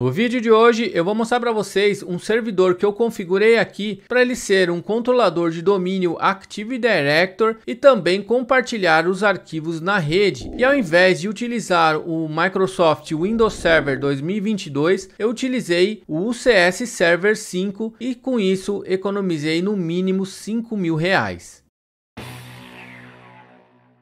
No vídeo de hoje eu vou mostrar para vocês um servidor que eu configurei aqui para ele ser um controlador de domínio Active Directory e também compartilhar os arquivos na rede. E ao invés de utilizar o Microsoft Windows Server 2022, eu utilizei o UCS Server 5 e com isso economizei no mínimo 5 mil reais.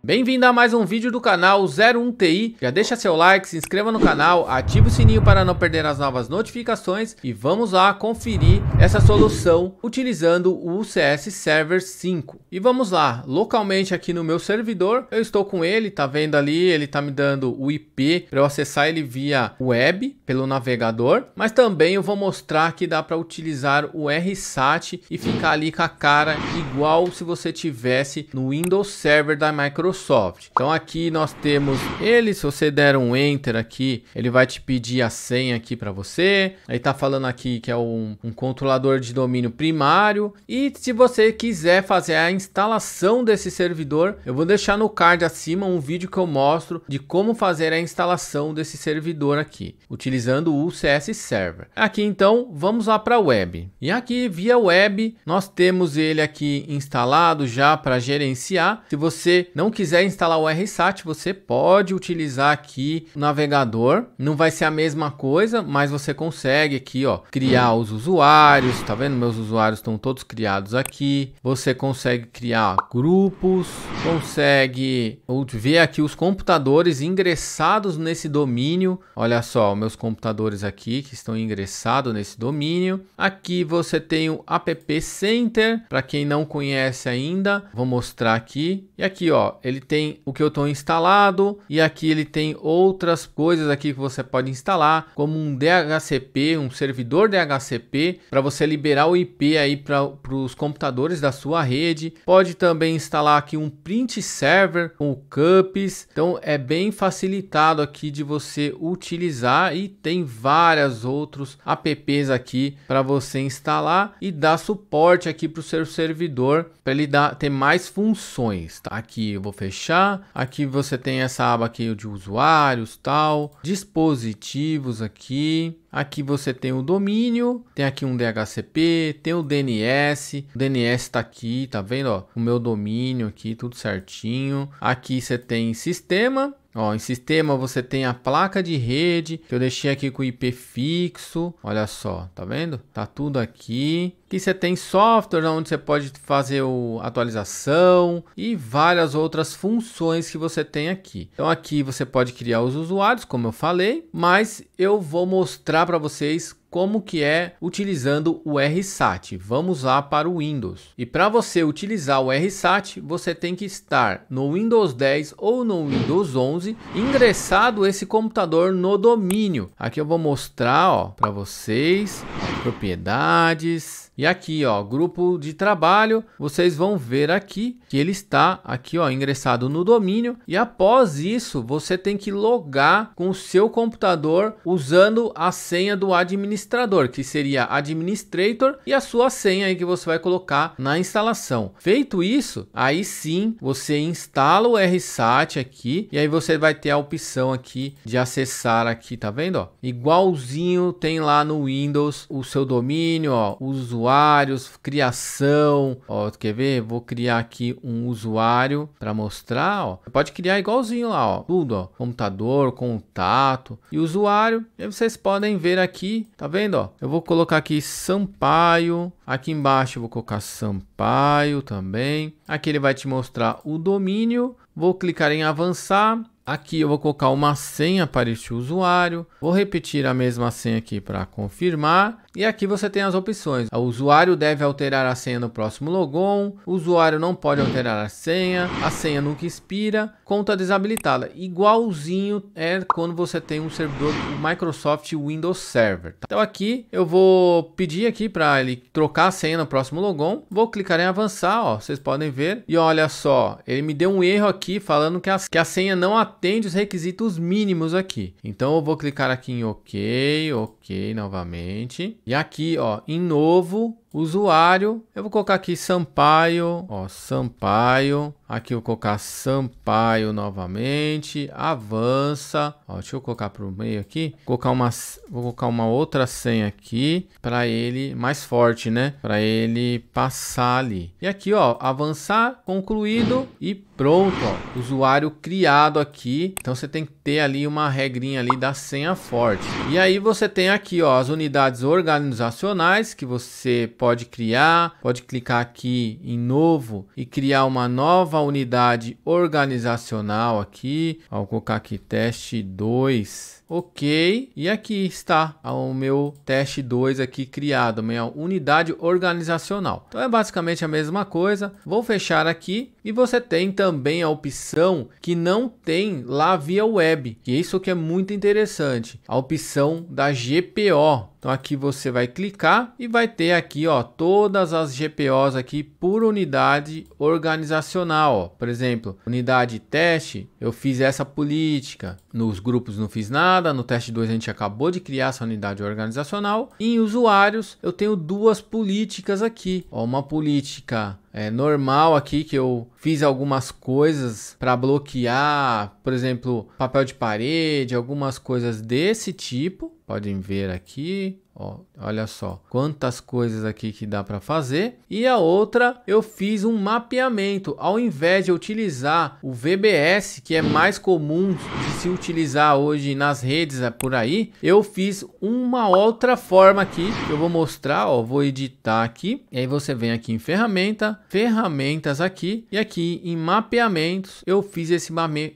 Bem-vindo a mais um vídeo do canal 01TI. Já deixa seu like, se inscreva no canal, ative o sininho para não perder as novas notificações e vamos lá conferir essa solução utilizando o UCS Server 5. E vamos lá, localmente aqui no meu servidor, eu estou com ele, tá vendo ali, ele tá me dando o IP para eu acessar ele via web, pelo navegador, mas também eu vou mostrar que dá para utilizar o RSAT e ficar ali com a cara igual se você tivesse no Windows Server da Microsoft Microsoft. Então aqui nós temos ele, se você der um enter aqui, ele vai te pedir a senha aqui para você. Aí tá falando aqui que é um, um controlador de domínio primário. E se você quiser fazer a instalação desse servidor, eu vou deixar no card acima um vídeo que eu mostro de como fazer a instalação desse servidor aqui, utilizando o CS Server. Aqui então, vamos lá para a web. E aqui via web, nós temos ele aqui instalado já para gerenciar. Se você não quiser quiser instalar o RSAT, você pode utilizar aqui o navegador. Não vai ser a mesma coisa, mas você consegue aqui, ó, criar os usuários. Tá vendo? Meus usuários estão todos criados aqui. Você consegue criar grupos, consegue ver aqui os computadores ingressados nesse domínio. Olha só, meus computadores aqui que estão ingressados nesse domínio. Aqui você tem o App Center, para quem não conhece ainda, vou mostrar aqui. E aqui, ó, ele tem o que eu estou instalado e aqui ele tem outras coisas aqui que você pode instalar, como um DHCP, um servidor DHCP para você liberar o IP aí para os computadores da sua rede. Pode também instalar aqui um print server com o CUPS. Então é bem facilitado aqui de você utilizar e tem várias outros apps aqui para você instalar e dar suporte aqui para o seu servidor para ele dar, ter mais funções. Tá? Aqui eu vou fechar. Aqui você tem essa aba aqui de usuários, tal, dispositivos aqui. Aqui você tem o domínio, tem aqui um DHCP, tem o DNS. O DNS está aqui, tá vendo? Ó, o meu domínio aqui, tudo certinho. Aqui você tem sistema Ó, em sistema você tem a placa de rede, que eu deixei aqui com IP fixo. Olha só, tá vendo? Tá tudo aqui. Aqui você tem software onde você pode fazer o atualização e várias outras funções que você tem aqui. Então aqui você pode criar os usuários, como eu falei, mas eu vou mostrar para vocês como que é utilizando o RSAT. Vamos lá para o Windows. E para você utilizar o RSAT, você tem que estar no Windows 10 ou no Windows 11, ingressado esse computador no domínio. Aqui eu vou mostrar, ó, para vocês propriedades. E aqui, ó, grupo de trabalho, vocês vão ver aqui que ele está aqui, ó, ingressado no domínio. E após isso, você tem que logar com o seu computador usando a senha do administrador, que seria administrator e a sua senha aí que você vai colocar na instalação. Feito isso, aí sim, você instala o RSAT aqui e aí você vai ter a opção aqui de acessar aqui, tá vendo, ó? Igualzinho tem lá no Windows o seu seu domínio, ó, usuários, criação, ó, quer ver? Vou criar aqui um usuário para mostrar, ó. Você pode criar igualzinho lá, ó, tudo, ó, computador, contato e usuário. E vocês podem ver aqui, tá vendo, ó? Eu vou colocar aqui Sampaio, aqui embaixo eu vou colocar Sampaio também. Aqui ele vai te mostrar o domínio. Vou clicar em avançar. Aqui eu vou colocar uma senha para este usuário. Vou repetir a mesma senha aqui para confirmar. E aqui você tem as opções. O usuário deve alterar a senha no próximo logon, o usuário não pode alterar a senha, a senha nunca expira, conta desabilitada. Igualzinho é quando você tem um servidor Microsoft Windows Server. Tá? Então aqui eu vou pedir aqui para ele trocar a senha no próximo logon. Vou clicar em avançar, ó, vocês podem ver. E olha só, ele me deu um erro aqui falando que a, que a senha não atende os requisitos mínimos aqui. Então eu vou clicar aqui em OK, OK novamente. E aqui, ó, em novo, usuário, eu vou colocar aqui Sampaio, ó, Sampaio, aqui eu vou colocar Sampaio novamente, avança, ó, deixa eu colocar para o meio aqui, vou colocar uma, vou colocar uma outra senha aqui para ele, mais forte, né, para ele passar ali. E aqui, ó, avançar, concluído e pronto, ó, usuário criado aqui, então você tem que ter ali uma regrinha ali da senha forte. E aí você tem aqui, ó, as unidades organizacionais que você pode pode criar, pode clicar aqui em novo e criar uma nova unidade organizacional aqui. Vou colocar aqui teste 2. OK, e aqui está o meu teste 2 aqui criado, minha unidade organizacional. Então é basicamente a mesma coisa. Vou fechar aqui e você tem também a opção que não tem lá via web, e é isso que é muito interessante, a opção da GPO. Então aqui você vai clicar e vai ter aqui, ó, ó, todas as GPOs aqui por unidade organizacional. Ó. Por exemplo, unidade teste, eu fiz essa política. Nos grupos não fiz nada, no teste 2 a gente acabou de criar essa unidade organizacional. E em usuários, eu tenho duas políticas aqui. Ó, uma política é normal aqui que eu fiz algumas coisas para bloquear, por exemplo, papel de parede, algumas coisas desse tipo. Podem ver aqui, ó, olha só quantas coisas aqui que dá para fazer. E a outra, eu fiz um mapeamento. Ao invés de utilizar o VBS, que é mais comum de se utilizar hoje nas redes é por aí, eu fiz uma outra forma aqui. Eu vou mostrar, ó, vou editar aqui. E aí você vem aqui em ferramenta, ferramentas aqui e aqui em mapeamentos eu fiz esse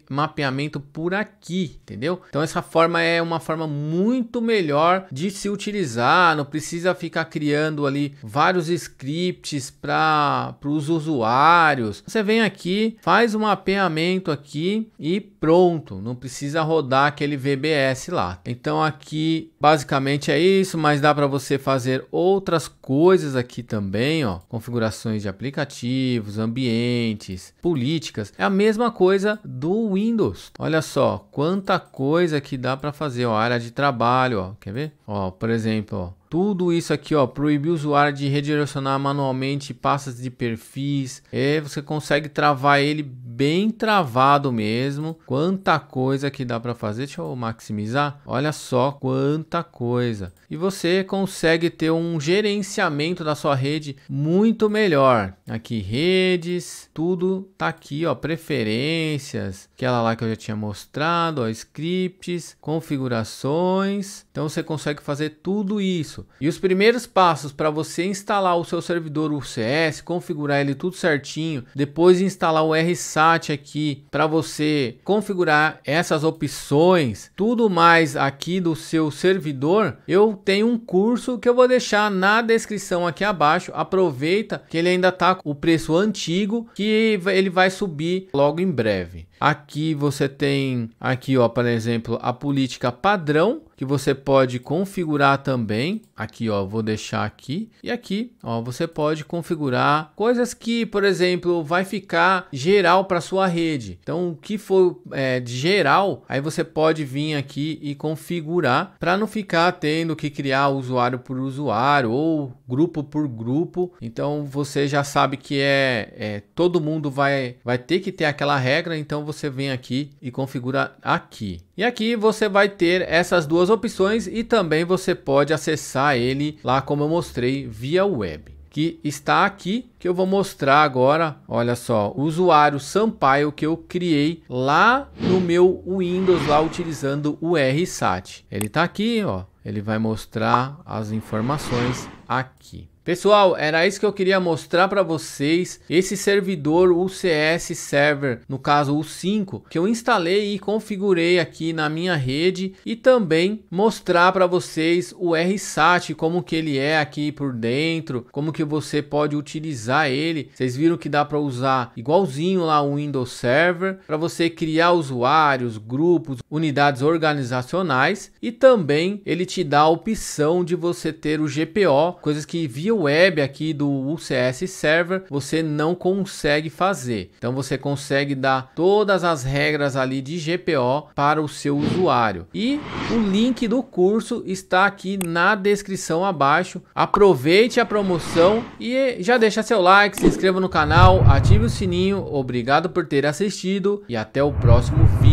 mapeamento por aqui, entendeu? Então essa forma é uma forma muito melhor de se utilizar, não precisa ficar criando ali vários scripts para os usuários. Você vem aqui, faz o um mapeamento aqui e pronto, não precisa rodar aquele VBS lá. Então aqui basicamente é isso, mas dá para você fazer outras coisas coisas aqui também, ó, configurações de aplicativos, ambientes, políticas, é a mesma coisa do Windows. Olha só quanta coisa que dá para fazer, ó, área de trabalho, ó, quer ver? Ó, por exemplo, ó, tudo isso aqui, ó, proibir o usuário de redirecionar manualmente pastas de perfis. É, você consegue travar ele bem travado mesmo. Quanta coisa que dá para fazer. Deixa eu maximizar. Olha só quanta coisa. E você consegue ter um gerenciamento da sua rede muito melhor. Aqui redes, tudo tá aqui, ó, preferências, aquela lá que eu já tinha mostrado, ó, scripts, configurações. Então você consegue fazer tudo isso isso. E os primeiros passos para você instalar o seu servidor UCS, configurar ele tudo certinho, depois instalar o RSAT aqui para você configurar essas opções, tudo mais aqui do seu servidor, eu tenho um curso que eu vou deixar na descrição aqui abaixo. Aproveita que ele ainda está com o preço antigo que ele vai subir logo em breve. Aqui você tem aqui, ó, por exemplo, a política padrão que você pode configurar também. Aqui, ó, vou deixar aqui. E aqui, ó, você pode configurar coisas que, por exemplo, vai ficar geral para sua rede. Então, o que for é, de geral, aí você pode vir aqui e configurar para não ficar tendo que criar usuário por usuário ou grupo por grupo. Então, você já sabe que é, é todo mundo vai, vai ter que ter aquela regra. Então, você vem aqui e configura aqui. E aqui você vai ter essas duas opções e também você pode acessar ele lá como eu mostrei via web que está aqui, que eu vou mostrar agora. Olha só, o usuário Sampaio que eu criei lá no meu Windows, lá utilizando o RSAT. Ele está aqui, ó. Ele vai mostrar as informações aqui. Pessoal, era isso que eu queria mostrar para vocês. Esse servidor UCS Server, no caso o 5, que eu instalei e configurei aqui na minha rede e também mostrar para vocês o RSAT, como que ele é aqui por dentro, como que você pode utilizar ele. Vocês viram que dá para usar igualzinho lá o Windows Server para você criar usuários, grupos, unidades organizacionais e também ele te dá a opção de você ter o GPO, coisas que via web aqui do UCS Server você não consegue fazer. Então você consegue dar todas as regras ali de GPO para o seu usuário. E o link do curso está aqui na descrição abaixo. Aproveite a promoção e já deixa seu like, se inscreva no canal, ative o sininho. Obrigado por ter assistido e até o próximo vídeo.